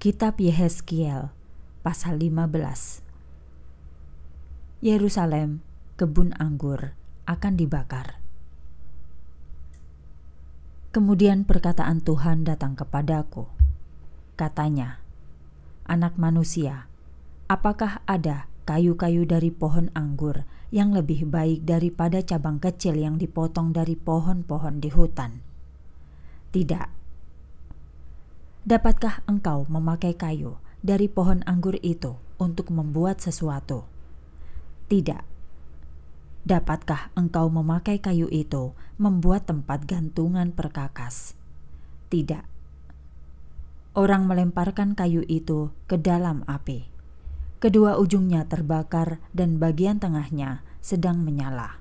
Kitab Yehezkiel pasal 15 Yerusalem, kebun anggur, akan dibakar. Kemudian perkataan Tuhan datang kepadaku. Katanya, Anak manusia, apakah ada kayu-kayu dari pohon anggur yang lebih baik daripada cabang kecil yang dipotong dari pohon-pohon di hutan? Tidak, Dapatkah engkau memakai kayu dari pohon anggur itu untuk membuat sesuatu? Tidak. Dapatkah engkau memakai kayu itu membuat tempat gantungan perkakas? Tidak. Orang melemparkan kayu itu ke dalam api. Kedua ujungnya terbakar dan bagian tengahnya sedang menyala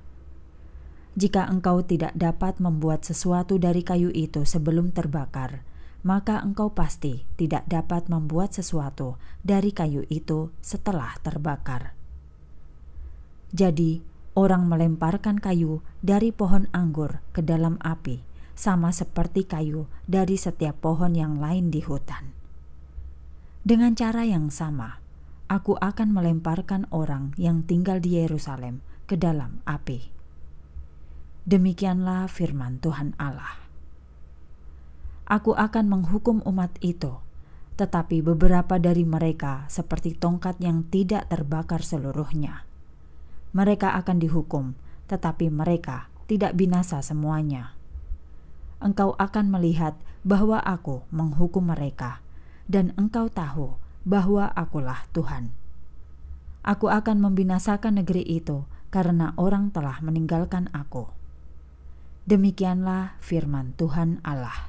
jika engkau tidak dapat membuat sesuatu dari kayu itu sebelum terbakar, maka engkau pasti tidak dapat membuat sesuatu dari kayu itu setelah terbakar. Jadi, orang melemparkan kayu dari pohon anggur ke dalam api, sama seperti kayu dari setiap pohon yang lain di hutan. Dengan cara yang sama, aku akan melemparkan orang yang tinggal di Yerusalem ke dalam api. Demikianlah firman Tuhan Allah aku akan menghukum umat itu. Tetapi beberapa dari mereka seperti tongkat yang tidak terbakar seluruhnya. Mereka akan dihukum, tetapi mereka tidak binasa semuanya. Engkau akan melihat bahwa aku menghukum mereka, dan engkau tahu bahwa akulah Tuhan. Aku akan membinasakan negeri itu karena orang telah meninggalkan aku. Demikianlah firman Tuhan Allah.